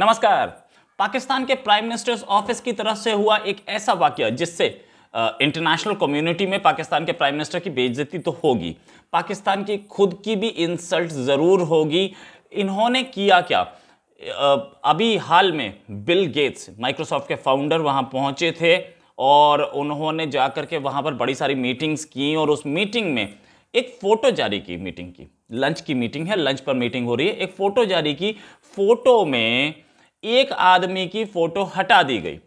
नमस्कार पाकिस्तान के prime minister's office की तरफ से हुआ एक ऐसा वाक्य जिससे इंटरनेशनल कम्युनिटी में पाकिस्तान के प्राइम मिनिस्टर की बेइज्जती तो होगी पाकिस्तान की खुद की भी इंसल्ट ज़रूर होगी इन्होंने किया क्या अभी हाल में बिल गेट्स माइक्रोसॉफ्ट के फाउंडर वहाँ पहुँचे थे और उन्होंने जाकर के वहाँ पर बड़ी सारी मीटिंग्स की और उस मीटिंग में एक फ़ोटो जारी की मीटिंग की लंच की मीटिंग है लंच पर मीटिंग हो रही है एक फ़ोटो जारी की फ़ोटो में एक आदमी की फोटो हटा दी गई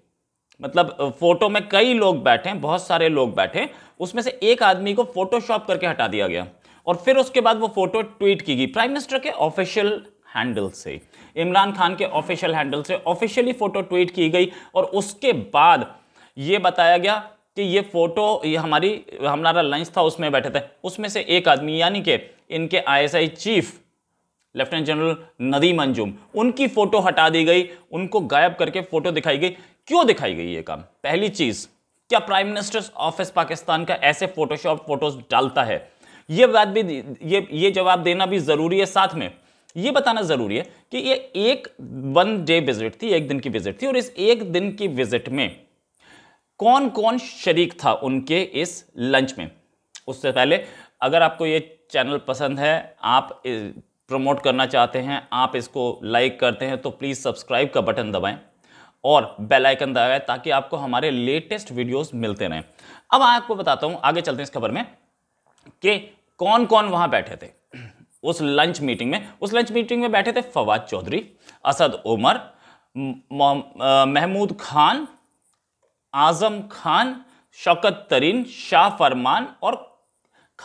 मतलब फोटो में कई लोग बैठे बहुत सारे लोग बैठे उसमें से एक आदमी को फोटोशॉप करके हटा दिया गया और फिर उसके बाद वो फोटो ट्वीट की गई प्राइम मिनिस्टर के ऑफिशियल हैंडल से इमरान खान के ऑफिशियल हैंडल से ऑफिशियली फोटो ट्वीट की गई और उसके बाद ये बताया गया कि ये फोटो ये हमारी हमारा लंच था उसमें बैठे थे उसमें से एक आदमी यानी कि इनके आईएसआई चीफ लेफ्टिनेंट जनरल नदी मंजूम उनकी फोटो हटा दी गई उनको गायब करके फोटो दिखाई गई क्यों दिखाई गई ये काम पहली चीज क्या प्राइम मिनिस्टर्स ऑफिस पाकिस्तान का ऐसे फोटोशॉप फोटोज डालता है ये बात भी ये ये जवाब देना भी जरूरी है साथ में ये बताना जरूरी है कि ये एक वन डे विजिट थी एक दिन की विजिट थी और इस एक दिन की विजिट में कौन कौन शरीक था उनके इस लंच में उससे पहले अगर आपको ये चैनल पसंद है आप प्रमोट करना चाहते हैं आप इसको लाइक करते हैं तो प्लीज़ सब्सक्राइब का बटन दबाएं और बेल आइकन दबाएं ताकि आपको हमारे लेटेस्ट वीडियोस मिलते रहें अब आपको बताता हूँ आगे चलते हैं इस खबर में कि कौन कौन वहाँ बैठे थे उस लंच मीटिंग में उस लंच मीटिंग में बैठे थे फवाद चौधरी असद उमर महमूद खान आज़म खान शौकत तरीन शाह फरमान और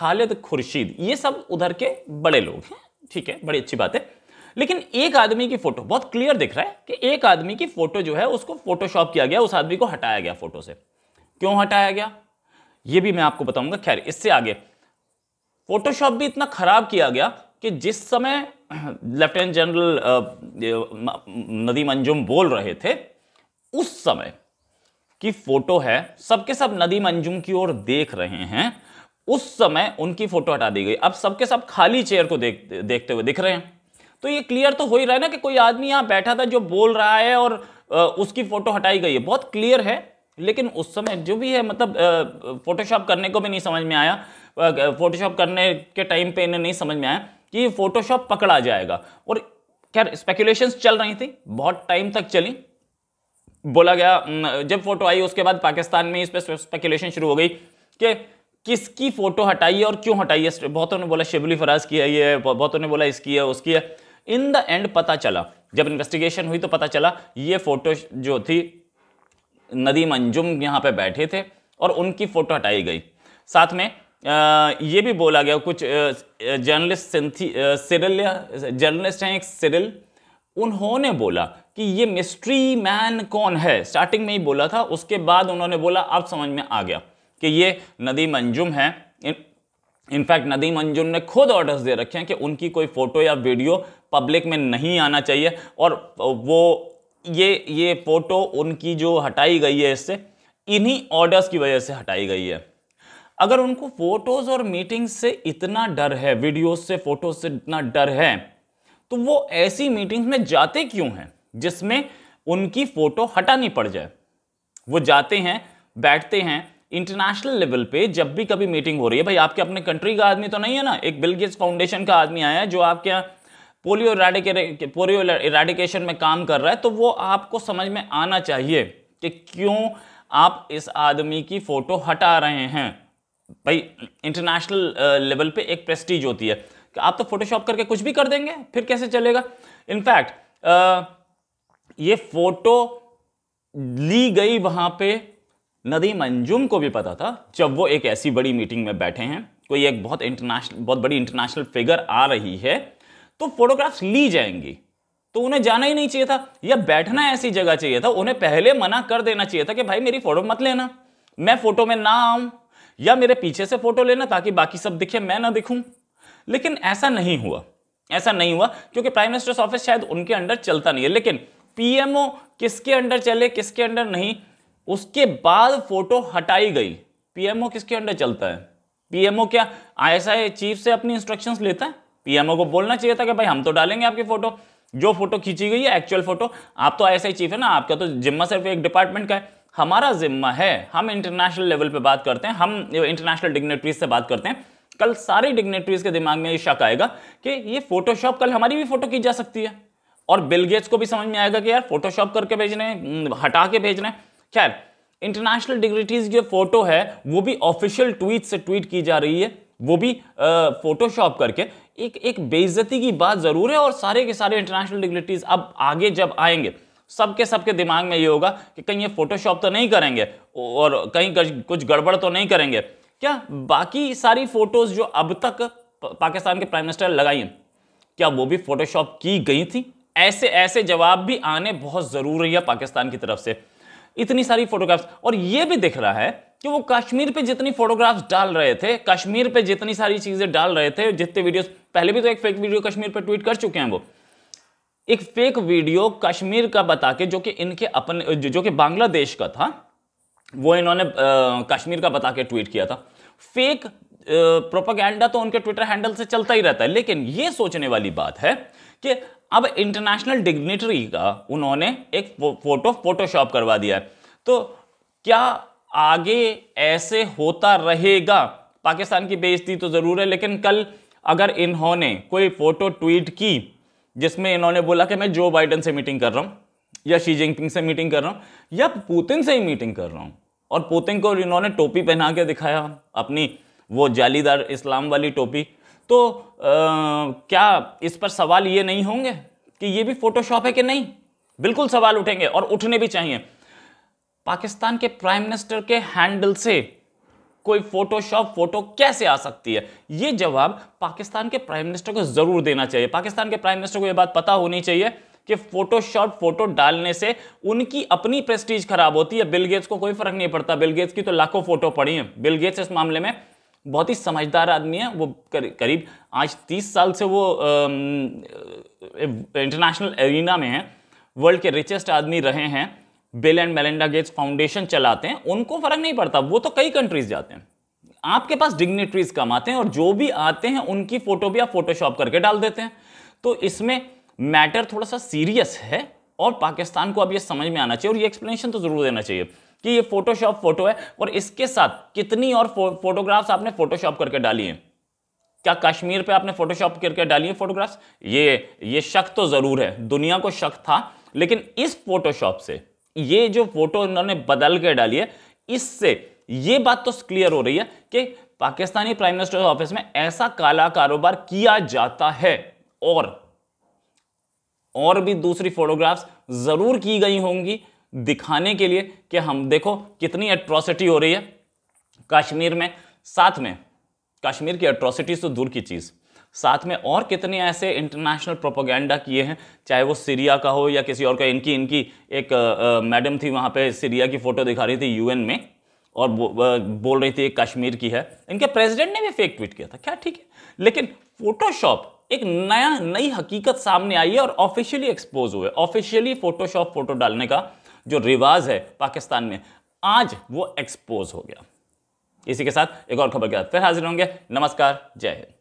खालिद खुर्शीद ये सब उधर के बड़े लोग हैं ठीक है बड़ी अच्छी बात है लेकिन एक आदमी की फोटो बहुत क्लियर दिख रहा है कि एक आदमी की फोटो जो है उसको फोटोशॉप किया गया उस आदमी को हटाया गया फोटो से क्यों हटाया गया यह भी मैं आपको बताऊंगा खैर इससे आगे फोटोशॉप भी इतना खराब किया गया कि जिस समय लेफ्टिनेंट जनरल नदीम अंजुम बोल रहे थे उस समय की फोटो है सबके सब नदीम अंजुम की ओर देख रहे हैं उस समय उनकी फोटो हटा दी गई अब सबके सब खाली चेयर को देख देखते हुए दिख रहे हैं तो ये क्लियर तो हो ही रहा है ना कि कोई आदमी यहां बैठा था जो बोल रहा है और उसकी फोटो हटाई गई है बहुत क्लियर है लेकिन उस समय जो भी है मतलब फोटोशॉप करने को भी नहीं समझ में आया फोटोशॉप करने के टाइम पे इन्हें नहीं समझ में आया कि फोटोशॉप पकड़ा जाएगा और खैर स्पेकुलेशंस चल रही थी बहुत टाइम तक चली बोला गया जब फोटो आई उसके बाद पाकिस्तान में इस पर स्पेकुलेशन शुरू हो गई कि किसकी फोटो हटाई है और क्यों हटाई है बहुतों ने बोला शिबली फराज की है ये बहुतों ने बोला इसकी है उसकी है इन द एंड पता चला जब इन्वेस्टिगेशन हुई तो पता चला ये फोटो जो थी नदीम अंजुम यहाँ पे बैठे थे और उनकी फ़ोटो हटाई गई साथ में आ, ये भी बोला गया कुछ जर्नलिस्ट सिंथी सिरल जर्नलिस्ट हैं एक सिरल उन्होंने बोला कि ये मिस्ट्री मैन कौन है स्टार्टिंग में ही बोला था उसके बाद उन्होंने बोला अब समझ में आ गया कि ये नदीम अंजुम है इनफैक्ट नदीम अंजुम ने खुद ऑर्डर्स दे रखे हैं कि उनकी कोई फ़ोटो या वीडियो पब्लिक में नहीं आना चाहिए और वो ये ये फ़ोटो उनकी जो हटाई गई है इससे इन्हीं ऑर्डर्स की वजह से हटाई गई है अगर उनको फ़ोटोज़ और मीटिंग से इतना डर है वीडियोज़ से फ़ोटोज़ से इतना डर है तो वो ऐसी मीटिंग्स में जाते क्यों हैं जिसमें उनकी फ़ोटो हटानी पड़ जाए वो जाते हैं बैठते हैं इंटरनेशनल लेवल पे जब भी कभी मीटिंग हो रही है भाई आपके अपने कंट्री का आदमी तो नहीं है ना एक बिल गेट्स फाउंडेशन का आदमी आया है जो आपके यहाँ पोलियो पोलियो इराडिकेशन में काम कर रहा है तो वो आपको समझ में आना चाहिए कि क्यों आप इस आदमी की फ़ोटो हटा रहे हैं भाई इंटरनेशनल लेवल पे एक प्रेस्टीज होती है कि आप तो फोटोशॉप करके कुछ भी कर देंगे फिर कैसे चलेगा इनफैक्ट ये फोटो ली गई वहां पे नदीम अंजुम को भी पता था जब वो एक ऐसी बड़ी मीटिंग में बैठे हैं कोई तो एक बहुत इंटरनेशनल बहुत बड़ी इंटरनेशनल फिगर आ रही है तो फोटोग्राफ्स ली जाएंगी तो उन्हें जाना ही नहीं चाहिए था या बैठना ऐसी जगह चाहिए था उन्हें पहले मना कर देना चाहिए था कि भाई मेरी फोटो मत लेना मैं फोटो में ना आऊं या मेरे पीछे से फोटो लेना ताकि बाकी सब दिखे मैं ना दिखूं लेकिन ऐसा नहीं हुआ ऐसा नहीं हुआ क्योंकि प्राइम मिनिस्टर्स ऑफिस शायद उनके अंडर चलता नहीं है लेकिन पीएमओ किसके अंडर चले किसके अंडर नहीं उसके बाद फोटो हटाई गई पीएमओ किसके अंडर चलता है पीएमओ क्या आईएसआई चीफ से अपनी इंस्ट्रक्शंस लेता है पीएमओ को बोलना चाहिए था कि भाई हम तो डालेंगे आपकी फोटो जो फोटो खींची गई है एक्चुअल फोटो आप तो आईएसआई चीफ है ना आपका तो जिम्मा सिर्फ एक डिपार्टमेंट का है हमारा जिम्मा है हम इंटरनेशनल लेवल पे बात करते हैं हम इंटरनेशनल डिग्नेटरीज से बात करते हैं कल सारे डिग्नेटरीज के दिमाग में ये शक आएगा कि ये फोटोशॉप कल हमारी भी फोटो की जा सकती है और बिलगेट्स को भी समझ में आएगा कि यार फोटोशॉप करके भेज रहे हैं हटा के भेज रहे हैं खैर इंटरनेशनल डिग्निटीज की फोटो है वो भी ऑफिशियल ट्वीट से ट्वीट की जा रही है वो भी फोटोशॉप करके एक एक बेइज्जती की बात जरूर है और सारे के सारे इंटरनेशनल डिग्निटीज अब आगे जब आएंगे सबके सबके दिमाग में ये होगा कि कहीं ये फोटोशॉप तो नहीं करेंगे और कहीं कुछ गड़बड़ तो नहीं करेंगे क्या बाकी सारी फोटोज जो अब तक पाकिस्तान के प्राइम मिनिस्टर लगाई हैं क्या वो भी फोटोशॉप की गई थी ऐसे ऐसे जवाब भी आने बहुत ज़रूरी है पाकिस्तान की तरफ से इतनी सारी फोटोग्राफ्स और ये भी दिख रहा है कि वो कश्मीर पे जितनी फोटोग्राफ्स डाल रहे थे कश्मीर पे जितनी सारी चीज़ें डाल रहे थे जितने वीडियोस पहले भी तो एक फेक वीडियो कश्मीर पर ट्वीट कर चुके हैं वो एक फेक वीडियो कश्मीर का बता के जो कि इनके अपने जो कि बांग्लादेश का था वो इन्होंने कश्मीर का बता के ट्वीट किया था फेक प्रोपागैंडा तो उनके ट्विटर हैंडल से चलता ही रहता है लेकिन ये सोचने वाली बात है कि अब इंटरनेशनल डिग्नेटरी का उन्होंने एक फोटो फोटोशॉप करवा दिया है तो क्या आगे ऐसे होता रहेगा पाकिस्तान की बेइज्जती तो ज़रूर है लेकिन कल अगर इन्होंने कोई फ़ोटो ट्वीट की जिसमें इन्होंने बोला कि मैं जो बाइडन से मीटिंग कर रहा हूँ या शी जिनपिंग से मीटिंग कर रहा हूँ या पुतिन से ही मीटिंग कर रहा हूँ और पुतिन को इन्होंने टोपी पहना के दिखाया अपनी वो जालीदार इस्लाम वाली टोपी तो आ, क्या इस पर सवाल ये नहीं होंगे कि ये भी फोटोशॉप है कि नहीं बिल्कुल सवाल उठेंगे और उठने भी चाहिए पाकिस्तान के प्राइम मिनिस्टर के हैंडल से कोई फोटोशॉप फोटो कैसे आ सकती है ये जवाब पाकिस्तान के प्राइम मिनिस्टर को जरूर देना चाहिए पाकिस्तान के प्राइम मिनिस्टर को यह बात पता होनी चाहिए कि फोटोशॉप फोटो डालने से उनकी अपनी प्रेस्टीज खराब होती है बिल गेट्स को कोई फर्क नहीं पड़ता बिल गेट्स की तो लाखों फोटो पड़ी हैं बिल गेट्स इस मामले में बहुत ही समझदार आदमी है वो करीब आज तीस साल से वो इंटरनेशनल एरिना में है वर्ल्ड के रिचेस्ट आदमी रहे हैं Bill and Melinda Gates foundation चलाते हैं उनको फर्क नहीं पड़ता वो तो कई कंट्रीज जाते हैं आपके पास डिग्नेटरीज कम आते हैं और जो भी आते हैं उनकी फोटो भी आप फोटोशॉप करके डाल देते हैं तो इसमें मैटर थोड़ा सा सीरियस है और पाकिस्तान को अब ये समझ में आना चाहिए और ये एक्सप्लेनेशन तो जरूर देना चाहिए कि ये फोटोशॉप फोटो है और इसके साथ कितनी और फो, फोटोग्राफ्स आपने फोटोशॉप करके डाली हैं क्या कश्मीर पे आपने फोटोशॉप करके डाली है फोटोग्राफ्स ये ये शक तो ज़रूर है दुनिया को शक था लेकिन इस फोटोशॉप से ये जो फोटो इन्होंने बदल के डाली है इससे ये बात तो क्लियर हो रही है कि पाकिस्तानी प्राइम मिनिस्टर ऑफिस में ऐसा काला कारोबार किया जाता है और और भी दूसरी फोटोग्राफ्स ज़रूर की गई होंगी दिखाने के लिए कि हम देखो कितनी एट्रोसिटी हो रही है कश्मीर में साथ में कश्मीर की एट्रोसिटी तो दूर की चीज़ साथ में और कितने ऐसे इंटरनेशनल प्रोपोगेंडा किए हैं चाहे वो सीरिया का हो या किसी और का इनकी इनकी एक आ, आ, मैडम थी वहाँ पे सीरिया की फ़ोटो दिखा रही थी यूएन में और बो, आ, बोल रही थी कश्मीर की है इनके प्रेसिडेंट ने भी फेक ट्वीट किया था क्या ठीक है लेकिन फोटोशॉप एक नया नई हकीकत सामने आई है और ऑफिशियली एक्सपोज हुए ऑफिशियली फोटोशॉप फोटो डालने का जो रिवाज है पाकिस्तान में आज वो एक्सपोज हो गया इसी के साथ एक और खबर के साथ फिर हाजिर होंगे नमस्कार जय हिंद